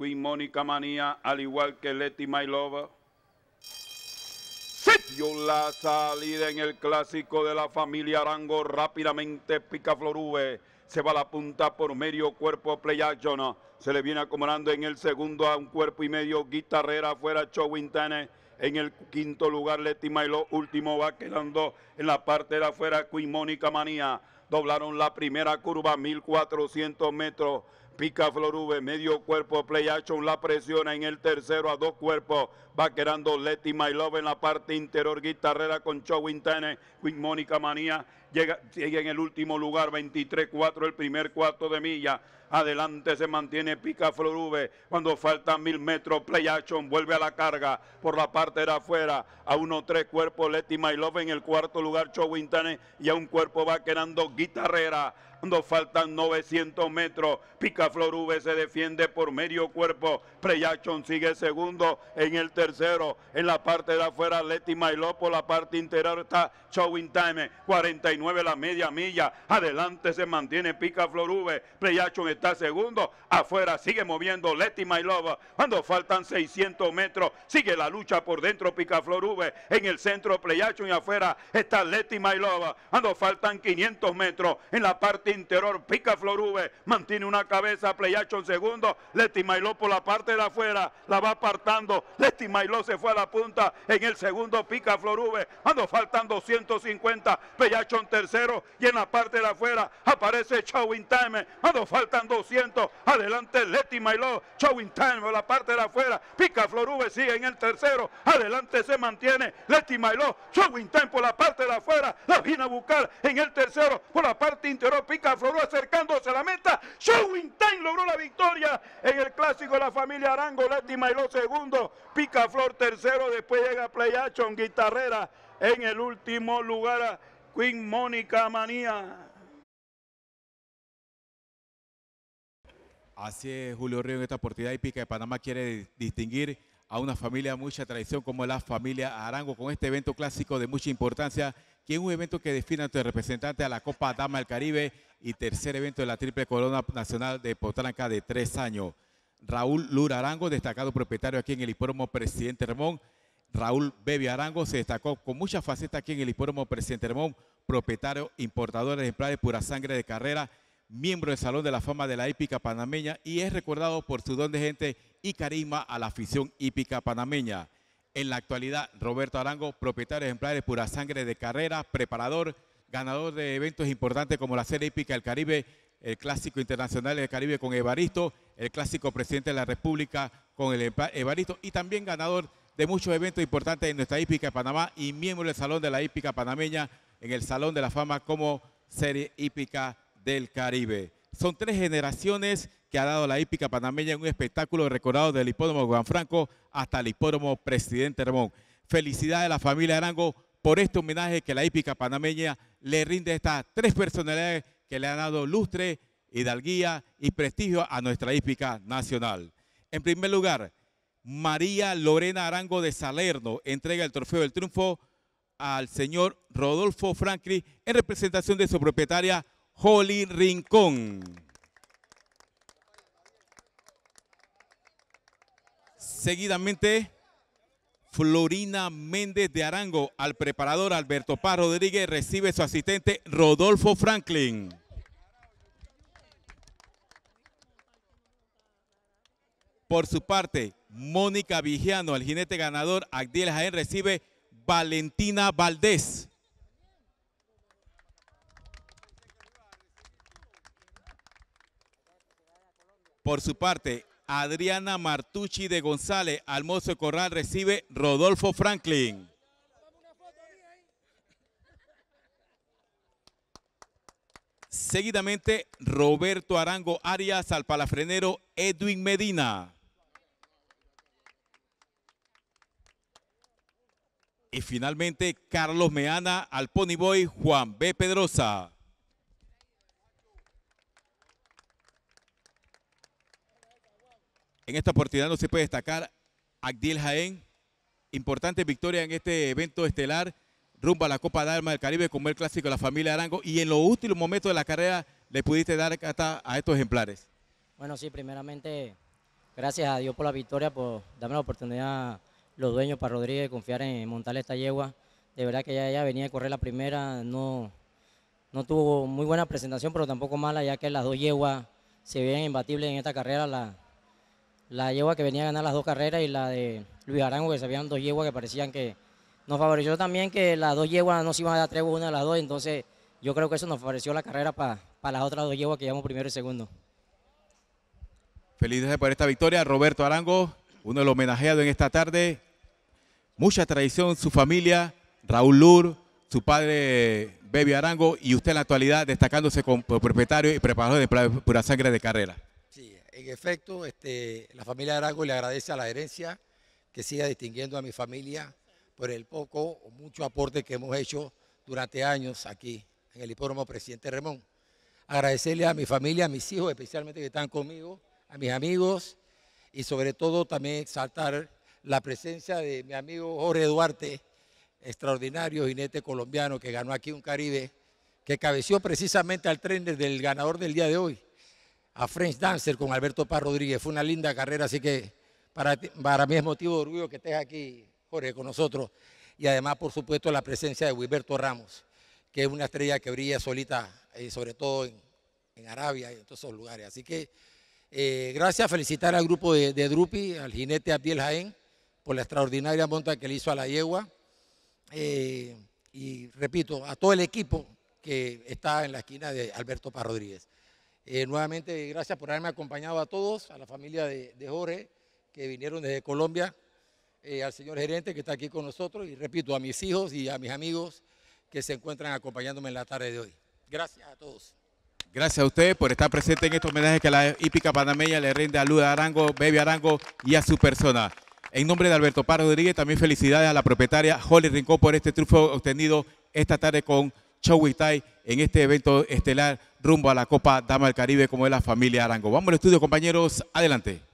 Queen Mónica Manía, al igual que Leti My Lover. Se la salida en el clásico de la familia Arango. Rápidamente pica Florube. Se va a la punta por medio cuerpo play action. Se le viene acomodando en el segundo a un cuerpo y medio. Guitarrera afuera, Chowintane. En el quinto lugar, Leti Mailo. Último va quedando en la parte de afuera, Queen Mónica Manía. Doblaron la primera curva, 1400 metros. Pica Florube, medio cuerpo, play action, la presiona en el tercero a dos cuerpos. Va quedando Letty My Love en la parte interior. Guitarrera con Chow Queen Mónica Manía. Llega, en el último lugar, 23-4, el primer cuarto de milla. Adelante se mantiene Pica Florube. Cuando faltan mil metros, Play Action vuelve a la carga por la parte de afuera. A uno, tres cuerpos, Letty My Love en el cuarto lugar, Chow Intane Y a un cuerpo va quedando Guitarrera cuando faltan 900 metros. Picaflor V se defiende por medio cuerpo. Preyachon sigue segundo en el tercero. En la parte de afuera, Leti Mailó por la parte interior está Showing Time. 49 la media milla. Adelante se mantiene Picaflor V. Preyachon está segundo. Afuera sigue moviendo Leti Maylova. Cuando faltan 600 metros, sigue la lucha por dentro Picaflor V. En el centro, Preyachon y afuera está Leti Mailova. Cuando faltan 500 metros, en la parte interior, pica Florube, mantiene una cabeza, playacho en segundo, Leti Mailó por la parte de afuera, la va apartando, Leti Mailó se fue a la punta, en el segundo pica Florube, cuando faltan 250, playacho en tercero, y en la parte de afuera aparece Chowin Time, cuando faltan 200, adelante Leti Mailó, Chowin Time por la parte de afuera, pica Florube, sigue en el tercero, adelante se mantiene, Leti Mailó, Chowin Time por la parte de afuera, la viene a buscar en el tercero, por la parte interior, pica Picaflor acercándose a la meta. Showing Time, logró la victoria en el clásico de la familia Arango, Lástima y segundo, segundo, Picaflor tercero, después llega Play Action, Guitarrera en el último lugar. A Queen Mónica Manía. Así es, Julio Río, en esta oportunidad Pica de Panamá quiere distinguir a una familia de mucha tradición como la familia Arango con este evento clásico de mucha importancia que es un evento que define a tu representante a la Copa Dama del Caribe y tercer evento de la Triple Corona Nacional de Potranca de tres años. Raúl Lura Arango, destacado propietario aquí en el hipódromo Presidente Hermón. Raúl Bebe Arango se destacó con mucha faceta aquí en el hipódromo Presidente Hermón, propietario, importador de ejemplares pura sangre de carrera, miembro del Salón de la Fama de la Hípica Panameña y es recordado por su don de gente y carisma a la afición hípica panameña. En la actualidad, Roberto Arango, propietario de ejemplares Pura Sangre de Carrera, preparador, ganador de eventos importantes como la Serie Hípica del Caribe, el Clásico Internacional del Caribe con Evaristo, el Clásico Presidente de la República con el Evaristo y también ganador de muchos eventos importantes en nuestra hípica de Panamá y miembro del Salón de la Hípica Panameña en el Salón de la Fama como Serie Hípica del Caribe. Son tres generaciones que ha dado la hípica panameña en un espectáculo recordado del hipódromo Juan Franco hasta el hipódromo Presidente Ramón. Felicidades a la familia Arango por este homenaje que la hípica panameña le rinde a estas tres personalidades que le han dado lustre, hidalguía y prestigio a nuestra hípica nacional. En primer lugar, María Lorena Arango de Salerno entrega el trofeo del triunfo al señor Rodolfo Franklin en representación de su propietaria Holly Rincón. Seguidamente, Florina Méndez de Arango. Al preparador Alberto Paz Rodríguez recibe su asistente Rodolfo Franklin. Por su parte, Mónica Vigiano, el jinete ganador, Agdiel Jaén, recibe Valentina Valdés. Por su parte, Adriana Martucci de González, Almozo Corral recibe Rodolfo Franklin. Seguidamente, Roberto Arango Arias al palafrenero Edwin Medina. Y finalmente, Carlos Meana al ponyboy Juan B. Pedrosa. En esta oportunidad no se puede destacar Agdil Jaén, importante victoria en este evento estelar, rumbo a la Copa de Armas del Caribe con el clásico de la familia Arango y en los últimos momentos de la carrera le pudiste dar a estos ejemplares. Bueno, sí, primeramente gracias a Dios por la victoria, por darme la oportunidad los dueños para Rodríguez de confiar en montar esta yegua. De verdad que ya ella venía a correr la primera, no, no tuvo muy buena presentación, pero tampoco mala, ya que las dos yeguas se ven imbatibles en esta carrera. La, la yegua que venía a ganar las dos carreras y la de Luis Arango, que se habían dos yeguas que parecían que nos favoreció también que las dos yeguas no se iban a dar tregua una de las dos, entonces yo creo que eso nos favoreció la carrera para las otras dos yeguas que llevamos primero y segundo. Felices por esta victoria, Roberto Arango, uno de los homenajeados en esta tarde. Mucha tradición, su familia, Raúl Lur, su padre Bebi Arango y usted en la actualidad destacándose como propietario y preparador de pura sangre de carrera en efecto, este, la familia Arango le agradece a la herencia que siga distinguiendo a mi familia por el poco o mucho aporte que hemos hecho durante años aquí en el hipódromo Presidente Remón. Agradecerle a mi familia, a mis hijos especialmente que están conmigo, a mis amigos y sobre todo también exaltar la presencia de mi amigo Jorge Duarte, extraordinario jinete colombiano que ganó aquí un Caribe, que cabeció precisamente al tren del ganador del día de hoy, a French Dancer con Alberto Paz Rodríguez. Fue una linda carrera, así que para, mí es motivo de orgullo que estés aquí, Jorge, con nosotros. Y además, por supuesto, la presencia de Wilberto Ramos, que es una estrella que brilla solita, eh, sobre todo en, Arabia y en todos esos lugares. Así que eh, gracias, felicitar al grupo de, Drupi, al jinete a Abdiel Jaén, por la extraordinaria monta que le hizo a la yegua. Eh, y repito, a todo el equipo que está en la esquina de Alberto Paz Rodríguez. Eh, nuevamente, gracias por haberme acompañado a todos, a la familia de, de Jorge, que vinieron desde Colombia, eh, al señor gerente que está aquí con nosotros y repito, a mis hijos y a mis amigos que se encuentran acompañándome en la tarde de hoy. Gracias a todos. Gracias a ustedes por estar presente en estos homenajes que la hípica panameña le rinde a Luda Arango, Bebe Arango y a su persona. En nombre de Alberto Parro Rodríguez, también felicidades a la propietaria Holly Rincón por este triunfo obtenido esta tarde con Chowitai en este evento estelar rumbo a la Copa Dama del Caribe como es la familia Arango. Vamos al estudio, compañeros. Adelante.